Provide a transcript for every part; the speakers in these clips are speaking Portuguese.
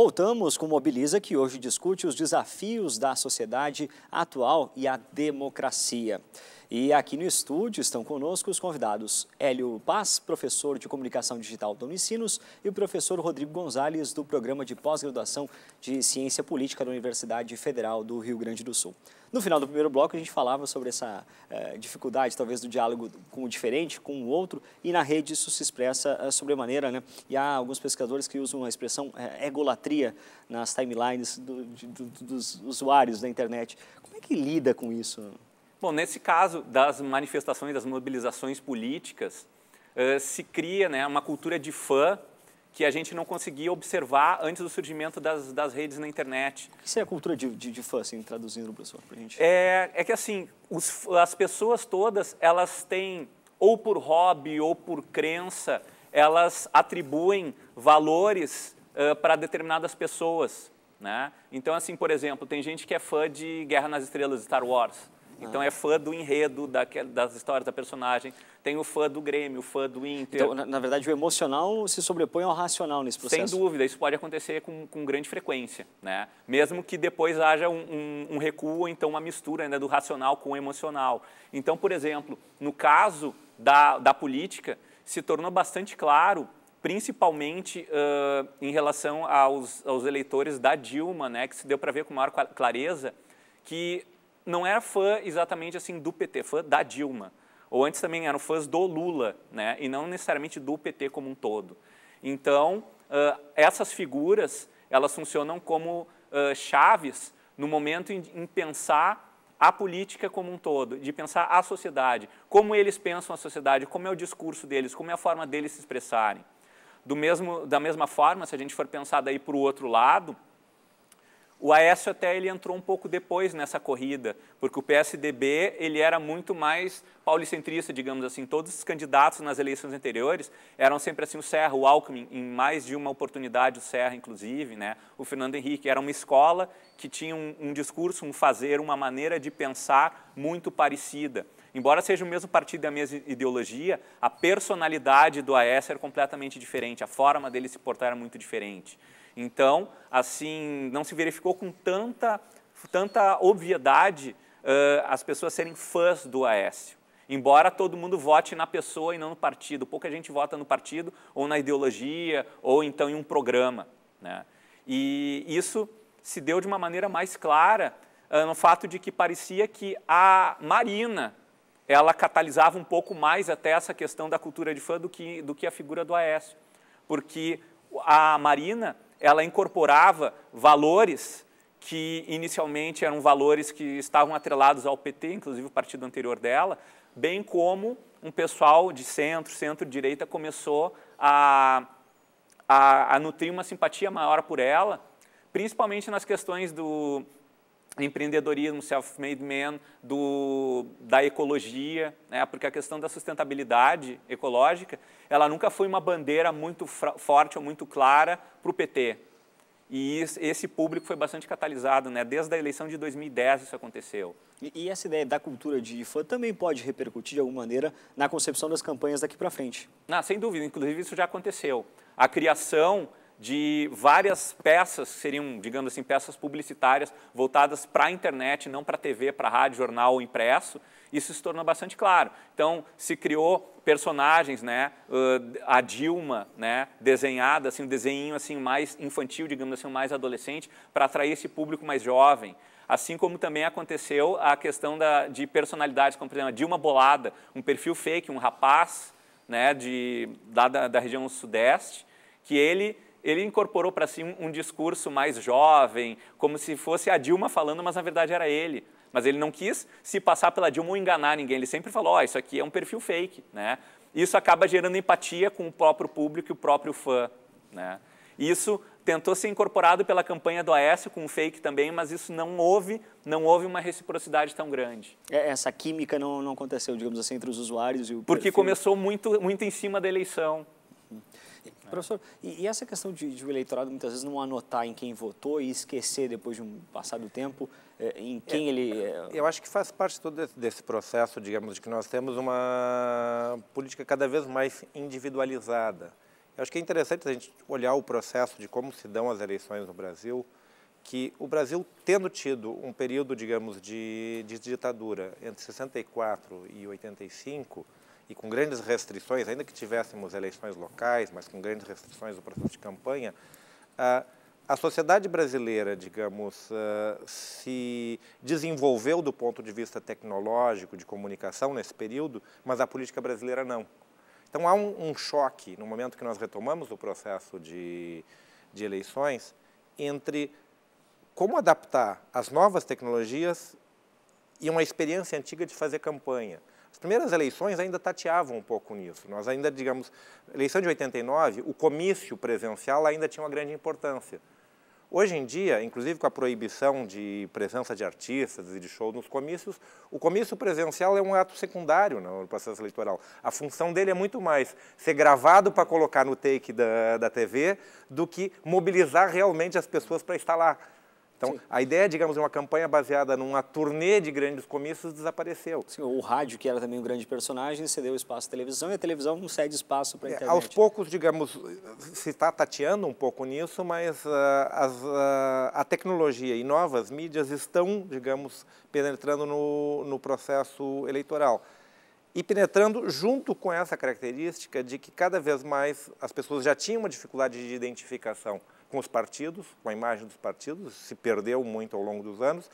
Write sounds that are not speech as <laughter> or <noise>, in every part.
Voltamos com Mobiliza, que hoje discute os desafios da sociedade atual e a democracia. E aqui no estúdio estão conosco os convidados Hélio Paz, professor de comunicação digital do Unicinos, e o professor Rodrigo Gonzalez, do programa de pós-graduação de ciência política da Universidade Federal do Rio Grande do Sul. No final do primeiro bloco, a gente falava sobre essa eh, dificuldade, talvez, do diálogo com o diferente, com o outro, e na rede isso se expressa eh, sobremaneira, né? E há alguns pesquisadores que usam a expressão é egolatria nas timelines do, de, do, dos usuários da internet. Como é que lida com isso? Bom, nesse caso das manifestações, das mobilizações políticas, eh, se cria né, uma cultura de fã que a gente não conseguia observar antes do surgimento das, das redes na internet. O que seria a cultura de, de, de fã, assim, traduzindo, professor, para a gente? É, é que, assim, os, as pessoas todas, elas têm, ou por hobby ou por crença, elas atribuem valores uh, eh, para determinadas pessoas. Né? Então, assim, por exemplo, tem gente que é fã de Guerra nas Estrelas, Star Wars. Então ah. é fã do enredo, da, das histórias da personagem. Tem o fã do Grêmio, o fã do Inter. Então, na, na, verdade, o emocional se sobrepõe ao racional nesse processo. Sem dúvida, isso pode acontecer com, com grande frequência. Né? Mesmo que depois haja um, um, um recuo, então uma mistura ainda né, do racional com o emocional. Então, por exemplo, no caso da, da política, se tornou bastante claro principalmente uh, em relação aos, aos eleitores da Dilma, né, que se deu para ver com maior clareza que não era fã exatamente assim do PT, fã da Dilma. Ou antes também eram fãs do Lula, né? E não necessariamente do PT como um todo. Então, uh, essas figuras, elas funcionam como uh, chaves no momento em, em pensar a política como um todo, de pensar a sociedade, como eles pensam a sociedade, como é o discurso deles, como é a forma deles se expressarem. Do mesmo, da mesma forma, se a gente for pensar daí para o outro lado, o Aécio até ele entrou um pouco depois nessa corrida, porque o PSDB ele era muito mais paulicentrista, digamos assim. Todos os candidatos nas eleições anteriores eram sempre assim o Serra, o Alckmin, em mais de uma oportunidade o Serra, inclusive, né? o Fernando Henrique. Era uma escola que tinha um, um discurso, um fazer, uma maneira de pensar muito parecida. Embora seja o mesmo partido e a mesma ideologia, a personalidade do Aécio era completamente diferente, a forma dele se portar era muito diferente. Então, assim, não se verificou com tanta, tanta obviedade uh, as pessoas serem fãs do Aécio. Embora todo mundo vote na pessoa e não no partido. Pouca gente vota no partido, ou na ideologia, ou então em um programa. Né? E isso se deu de uma maneira mais clara uh, no fato de que parecia que a Marina ela catalisava um pouco mais até essa questão da cultura de fã do que, do que a figura do Aécio. Porque a Marina ela incorporava valores que inicialmente eram valores que estavam atrelados ao PT, inclusive o partido anterior dela, bem como um pessoal de centro, centro-direita começou a, a, a nutrir uma simpatia maior por ela, principalmente nas questões do, empreendedorismo, self-made man, do, da ecologia, né? porque a questão da sustentabilidade ecológica, ela nunca foi uma bandeira muito forte ou muito clara para o PT. E isso, esse público foi bastante catalisado, né? desde a eleição de 2010 isso aconteceu. E, e essa ideia da cultura de fã também pode repercutir de alguma maneira na concepção das campanhas daqui para frente? Não, ah, sem dúvida, inclusive isso já aconteceu. A criação de várias peças, seriam, digamos assim, peças publicitárias voltadas para a internet, não para a TV, para a rádio, jornal ou impresso, isso se tornou bastante claro. Então, se criou personagens, né, a Dilma, né, desenhada, assim, um desenho assim, mais infantil, digamos assim, mais adolescente, para atrair esse público mais jovem assim como também aconteceu a questão da, de personalidades, como por exemplo a Dilma Bolada, um perfil fake, um rapaz né, de, da, da região sudeste, que ele ele incorporou para si um, um, discurso mais jovem, como se fosse a Dilma falando, mas na verdade era ele. Mas ele não quis se passar pela Dilma ou enganar ninguém. Ele sempre falou: oh, isso aqui é um perfil fake. Né? Isso acaba gerando empatia com o próprio público e o próprio fã. Né? Isso tentou ser incorporado pela campanha do Aécio com fake também, mas isso não houve, não houve uma reciprocidade tão grande. É, essa química não, não aconteceu, digamos assim, entre os usuários e o Porque perfil. começou muito, muito em cima da eleição. Uhum. É. Professor, e, e, essa questão de, de, o eleitorado muitas vezes não anotar em quem votou e esquecer depois de um passado tempo é, em é, quem é, ele... É, eu acho que faz parte todo desse, desse processo, digamos, de que nós temos uma política cada vez mais individualizada. Eu acho que é interessante a gente olhar o processo de como se dão as eleições no Brasil, que o Brasil, tendo tido um período, digamos, de, de ditadura entre 64 e 85, e com grandes restrições, ainda que tivéssemos eleições locais, mas com grandes restrições do processo de campanha, a sociedade brasileira, digamos, ah, se desenvolveu do ponto de vista tecnológico, de comunicação nesse período, mas a política brasileira não. Então há um, choque no momento que nós retomamos o processo de, de eleições entre como adaptar as novas tecnologias e uma experiência antiga de fazer campanha. As primeiras eleições ainda tateavam um pouco nisso. Nós ainda, digamos, eleição de 89, o comício presencial ainda tinha uma grande importância. Hoje em dia, inclusive com a proibição de presença de artistas e de show nos comícios, o comício presencial é um ato secundário no processo eleitoral. A função dele é muito mais ser gravado para colocar no take da, da TV do que mobilizar realmente as pessoas para estar lá. Então, Sim. a ideia, digamos, de uma campanha baseada numa turnê de grandes comícios desapareceu. Sim, o rádio, que era também um grande personagem, cedeu espaço à televisão e a televisão não cede espaço para a é, internet. É, aos poucos, digamos, se está tateando um pouco nisso, mas uh, as, uh, a tecnologia e novas mídias estão, digamos, penetrando no, no processo eleitoral e penetrando junto com essa característica de que cada vez mais as pessoas já tinham uma dificuldade de identificação com os partidos, com a imagem dos partidos, se perdeu muito ao longo dos anos.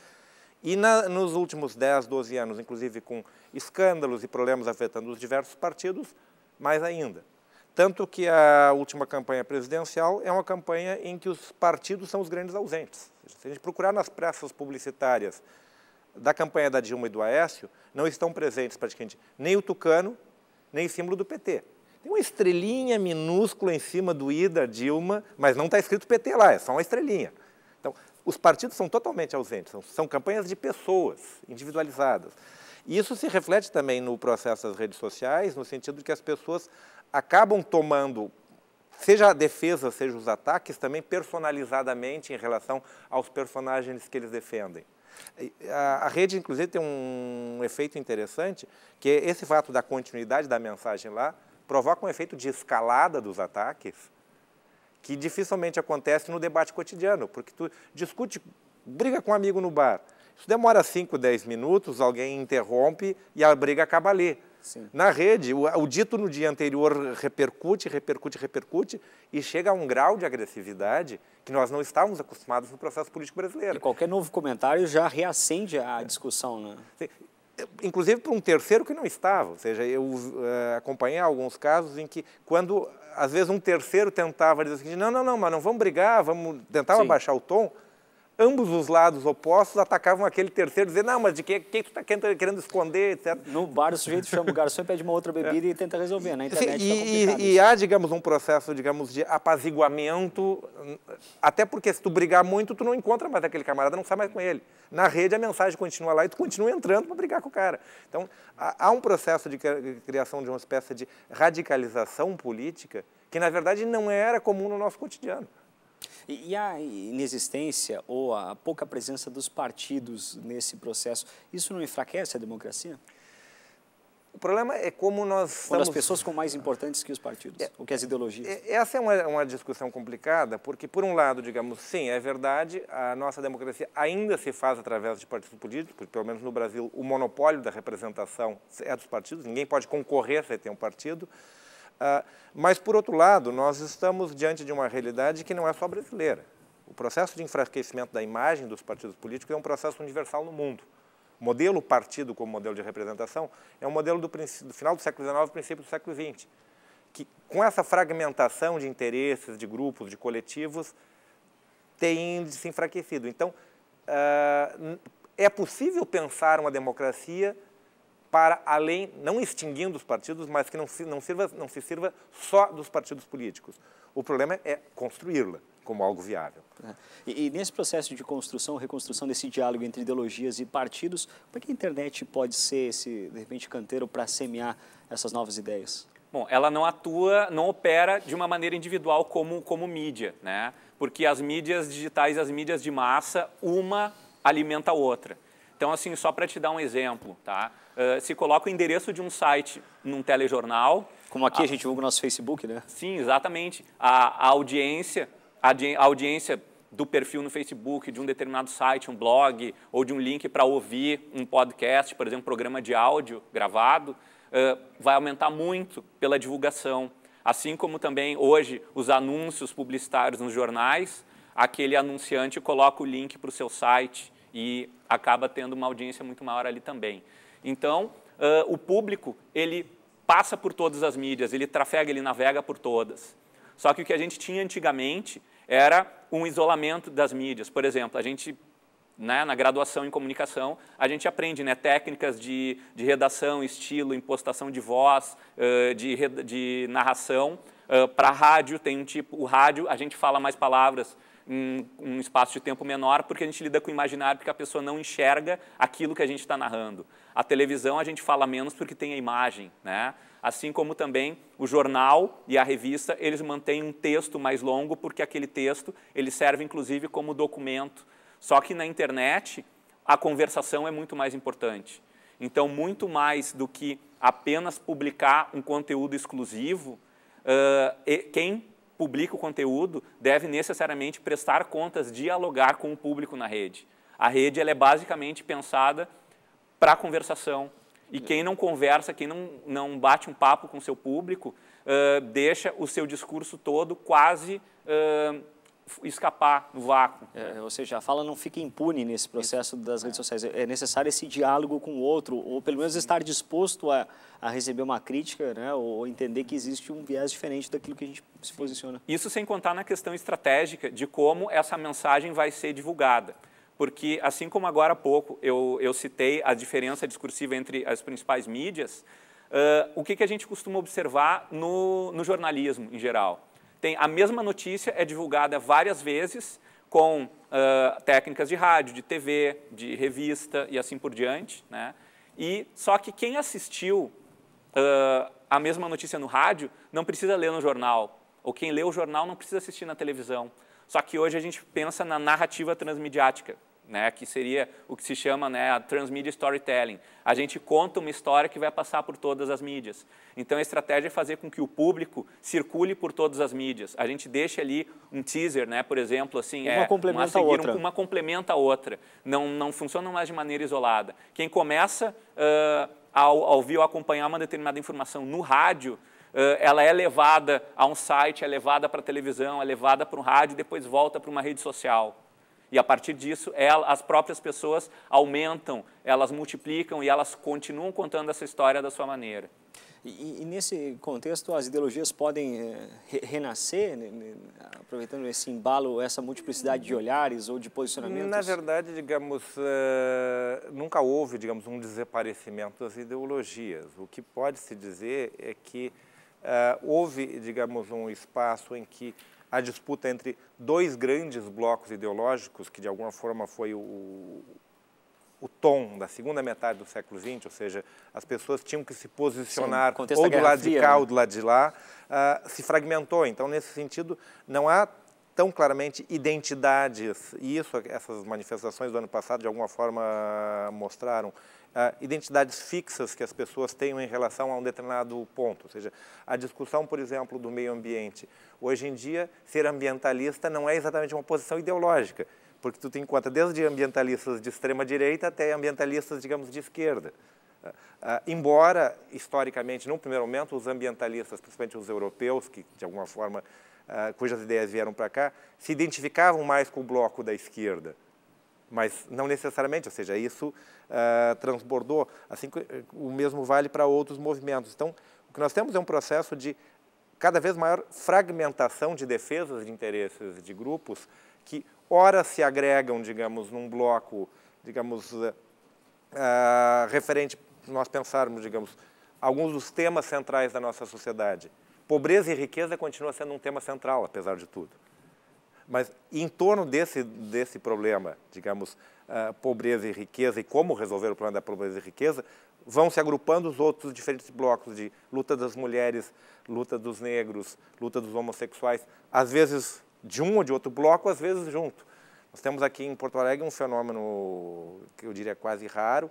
E na, nos últimos 10, 12 anos, inclusive com escândalos e problemas afetando os diversos partidos, mais ainda. Tanto que a última campanha presidencial é uma campanha em que os partidos são os grandes ausentes. Se a gente procurar nas pressas publicitárias da campanha da Dilma e do Aécio, não estão presentes praticamente nem o Tucano, nem símbolo do PT. Tem uma estrelinha minúscula em cima do Ida, Dilma, mas não está escrito PT lá, é só uma estrelinha. Então, os partidos são totalmente ausentes, são, são campanhas de pessoas individualizadas. E isso se reflete também no processo das redes sociais, no sentido de que as pessoas acabam tomando, seja a defesa, seja os ataques, também personalizadamente em relação aos personagens que eles defendem. A, a rede, inclusive, tem um efeito interessante, que é esse fato da continuidade da mensagem lá provoca um efeito de escalada dos ataques que dificilmente acontece no debate cotidiano, porque tu discute, briga com um amigo no bar, isso demora 5, 10 minutos, alguém interrompe e a briga acaba ali. Sim. Na rede, o, o, dito no dia anterior repercute, repercute, repercute e chega a um grau de agressividade que nós não estávamos acostumados no processo político brasileiro. E qualquer novo comentário já reacende a discussão, né? Sim inclusive para um terceiro que não estava. Ou seja, eu uh, acompanhei alguns casos em que, quando às vezes um terceiro tentava dizer assim, não, não, não, mas não vamos brigar, vamos tentar abaixar o tom, ambos os lados opostos atacavam aquele terceiro, dizendo, não, mas de que, que tu está querendo esconder, etc. No bar, o sujeito chama o garçom, pede uma outra bebida é. e tenta resolver, né? Sim, e, tá e, há, digamos, um processo, digamos, de apaziguamento, até porque se tu brigar muito, tu não encontra mais aquele camarada, não sai mais com ele. Na rede, a mensagem continua lá e tu continua entrando para brigar com o cara. Então, há um processo de criação de uma espécie de radicalização política que, na verdade, não era comum no nosso cotidiano. E, a inexistência ou a pouca presença dos partidos nesse processo, isso não enfraquece a democracia? O problema é como nós estamos... as pessoas são mais importantes que os partidos, é, ou que as é, ideologias. É, essa é uma, uma, discussão complicada, porque, por um lado, digamos, sim, é verdade, a nossa democracia ainda se faz através de partidos políticos, porque, pelo menos no Brasil, o monopólio da representação é dos partidos, ninguém pode concorrer se tem um partido. Ah, mas, por outro lado, nós estamos diante de uma realidade que não é só brasileira. O processo de enfraquecimento da imagem dos partidos políticos é um processo universal no mundo. O modelo partido como modelo de representação é um modelo do, do final do século XIX, princípio do século XX, que com essa fragmentação de interesses, de grupos, de coletivos, tem se enfraquecido. Então, ah, é possível pensar uma democracia para além, não extinguindo os partidos, mas que não se, não, sirva, não se sirva só dos partidos políticos. O problema é construí-la como algo viável. É. E, e, nesse processo de construção, reconstrução desse diálogo entre ideologias e partidos, como é que a internet pode ser esse, de repente, canteiro para semear essas novas ideias? Bom, ela não atua, não opera de uma maneira individual como, como mídia, né? Porque as mídias digitais, as mídias de massa, uma alimenta a outra. Então, assim, só para te dar um exemplo, tá? Eh, se coloca o endereço de um site num telejornal. Como aqui a, a gente divulga o nosso Facebook, né? Sim, exatamente. A, a audiência, a, a audiência do perfil no Facebook, de um determinado site, um blog, ou de um link para ouvir um podcast, por exemplo, um programa de áudio gravado, uh, vai aumentar muito pela divulgação. Assim como também hoje os anúncios publicitários nos jornais, aquele anunciante coloca o link para o seu site e acaba tendo uma audiência muito maior ali também. Então, uh, o público, ele passa por todas as mídias, ele trafega, ele navega por todas. Só que o que a gente tinha antigamente era um isolamento das mídias. Por exemplo, a gente, né, na graduação em comunicação, a gente aprende né, técnicas de, de redação, estilo, impostação de voz, uh, de, de narração. Uh, Para rádio, tem um tipo, o rádio, a gente fala mais palavras em um espaço de tempo menor, porque a gente lida com o imaginário, porque a pessoa não enxerga aquilo que a gente está narrando. A televisão a gente fala menos porque tem a imagem, né? Assim como também o jornal e a revista, eles mantêm um texto mais longo porque aquele texto ele serve inclusive como documento. Só que na internet a conversação é muito mais importante. Então, muito mais do que apenas publicar um conteúdo exclusivo, uh, quem publica o conteúdo deve necessariamente prestar contas, dialogar com o público na rede. A rede ela é basicamente pensada para a conversação. E quem não conversa, quem não, não bate um papo com o seu público, uh, deixa o seu discurso todo quase uh, escapar no vácuo. É, ou seja, a fala não fica impune nesse processo das redes sociais. É, é necessário esse diálogo com o outro, ou pelo menos estar disposto a, a receber uma crítica, né? ou entender que existe um viés diferente daquilo que a gente se posiciona. Isso sem contar na questão estratégica de como essa mensagem vai ser divulgada porque assim como agora há pouco eu, eu citei a diferença discursiva entre as principais mídias, uh, o que, que a gente costuma observar no, no jornalismo em geral? Tem a mesma notícia é divulgada várias vezes com uh, técnicas de rádio, de TV, de revista e assim por diante, né? E só que quem assistiu uh, a mesma notícia no rádio não precisa ler no jornal, ou quem lê o jornal não precisa assistir na televisão. Só que hoje a gente pensa na narrativa transmediática, né, que seria o que se chama né, a transmedia storytelling. A gente conta uma história que vai passar por todas as mídias. Então, a estratégia é fazer com que o público circule por todas as mídias. A gente deixa ali um teaser, né, por exemplo, assim, uma é, complementa uma, seguir, a outra. Um, uma complementa a outra. Não, não funciona mais de maneira isolada. Quem começa uh, ao, ao ouvir ou acompanhar uma determinada informação no rádio, eh, ela é levada a um site, é levada para a televisão, é levada para um rádio, depois volta para uma rede social. E a partir disso, ela, as próprias pessoas aumentam, elas multiplicam e elas continuam contando essa história da sua maneira. E, e nesse contexto, as ideologias podem é, renascer, né, né, aproveitando esse embalo, essa multiplicidade de olhares ou de posicionamentos? Na verdade, digamos, uh, nunca houve, digamos, um desaparecimento das ideologias. O que pode se dizer é que eh, houve, digamos, um espaço em que a disputa entre dois grandes blocos ideológicos, que de alguma forma foi o, o tom da segunda metade do século XX, ou seja, as pessoas tinham que se posicionar Sim, ou do lado Fria, de cá né? ou do lado de lá, uh, se fragmentou. Então, nesse sentido, não há tão claramente identidades, e isso essas manifestações do ano passado de alguma forma mostraram, ah, identidades fixas que as pessoas têm em relação a um determinado ponto. Ou seja, a discussão, por exemplo, do meio ambiente. Hoje em dia, ser ambientalista não é exatamente uma posição ideológica, porque tu te encontra desde ambientalistas de extrema direita até ambientalistas, digamos, de esquerda. Uh, embora, historicamente, num primeiro momento, os ambientalistas, principalmente os europeus, que de alguma forma ah, cujas ideias vieram para cá, se identificavam mais com o bloco da esquerda mas não necessariamente, ou seja, isso uh, transbordou. Assim, o mesmo vale para outros movimentos. Então, o que nós temos é um processo de cada vez maior fragmentação de defesas de interesses de grupos que ora se agregam, digamos, num bloco, digamos, uh, referente, nós pensarmos, digamos, alguns dos temas centrais da nossa sociedade. Pobreza e riqueza continua sendo um tema central, apesar de tudo. Mas em torno desse, desse problema, digamos, uh, pobreza e riqueza e como resolver o problema da pobreza e riqueza, vão se agrupando os outros diferentes blocos de luta das mulheres, luta dos negros, luta dos homossexuais, às vezes de um ou de outro bloco, às vezes junto. Nós temos aqui em Porto Alegre um fenômeno que eu diria quase raro,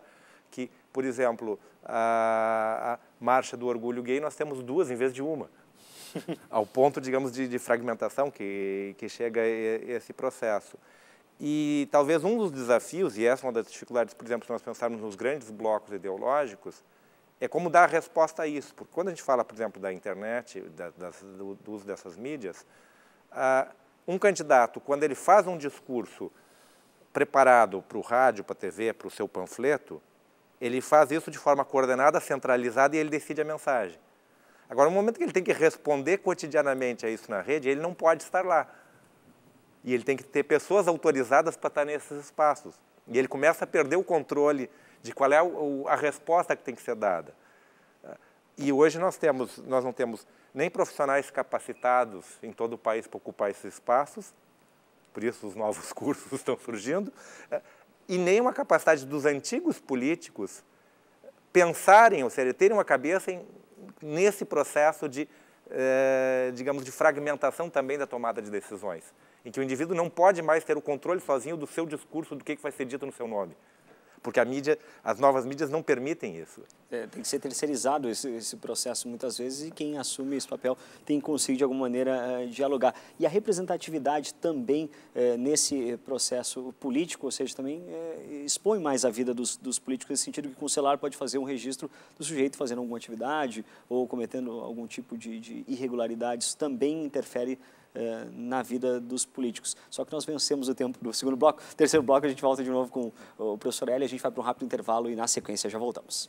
que, por exemplo, a, a Marcha do Orgulho Gay, nós temos duas em vez de uma. <laughs> ao ponto, digamos, de, de fragmentação que, que chega esse processo. E talvez um dos desafios, e essa é uma das dificuldades, por exemplo, se nós pensarmos nos grandes blocos ideológicos, é como dar resposta a isso. Porque quando a gente fala, por exemplo, da internet, da, das, do, do, uso dessas mídias, ah, um candidato, quando ele faz um discurso preparado para o rádio, para a TV, para o seu panfleto, ele faz isso de forma coordenada, centralizada e ele decide a mensagem. Agora, no momento que ele tem que responder cotidianamente a isso na rede, ele não pode estar lá. E ele tem que ter pessoas autorizadas para estar nesses espaços. E ele começa a perder o controle de qual é a resposta que tem que ser dada. E hoje nós, temos, nós não temos nem profissionais capacitados em todo o país para ocupar esses espaços, por isso os novos <laughs> cursos estão surgindo, e nem uma capacidade dos antigos políticos pensarem, ou seja, terem uma cabeça em nesse processo de, eh, digamos, de fragmentação também da tomada de decisões, em que o indivíduo não pode mais ter o controle sozinho do seu discurso, do que, que vai ser dito no seu nome porque a mídia, as novas mídias não permitem isso. É, tem que ser terceirizado esse, esse, processo muitas vezes e quem assume esse papel tem que conseguir de alguma maneira é, dialogar. E a representatividade também é, nesse processo político, ou seja, também é, expõe mais a vida dos, dos, políticos nesse sentido que o celular pode fazer um registro do sujeito fazendo alguma atividade ou cometendo algum tipo de, de irregularidades, também interfere eh, na vida dos políticos. Só que nós vencemos o tempo do segundo bloco. Terceiro bloco, a gente volta de novo com o professor Eli, a gente vai para um rápido intervalo e, na sequência, já voltamos.